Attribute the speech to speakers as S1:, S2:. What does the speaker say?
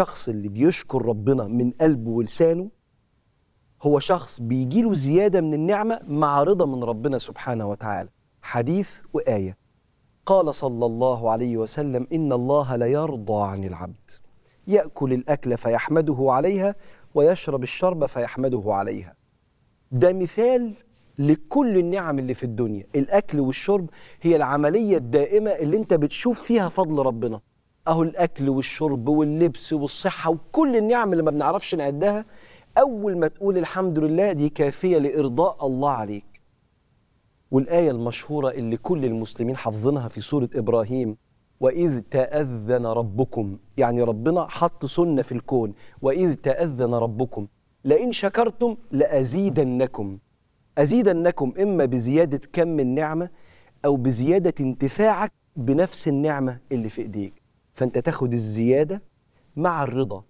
S1: الشخص اللي بيشكر ربنا من قلبه ولسانه هو شخص بيجيله زيادة من النعمة مع رضا من ربنا سبحانه وتعالى حديث وآية قال صلى الله عليه وسلم إن الله لا يرضى عن العبد يأكل الأكل فيحمده عليها ويشرب الشرب فيحمده عليها ده مثال لكل النعم اللي في الدنيا الأكل والشرب هي العملية الدائمة اللي انت بتشوف فيها فضل ربنا اهو الاكل والشرب واللبس والصحه وكل النعم اللي ما بنعرفش نعدها اول ما تقول الحمد لله دي كافيه لارضاء الله عليك والايه المشهوره اللي كل المسلمين حافظينها في سوره ابراهيم واذ تاذن ربكم يعني ربنا حط سنه في الكون واذ تاذن ربكم لئن شكرتم لازيدنكم ازيدنكم اما بزياده كم النعمه او بزياده انتفاعك بنفس النعمه اللي في ايديك فانت تاخد الزياده مع الرضا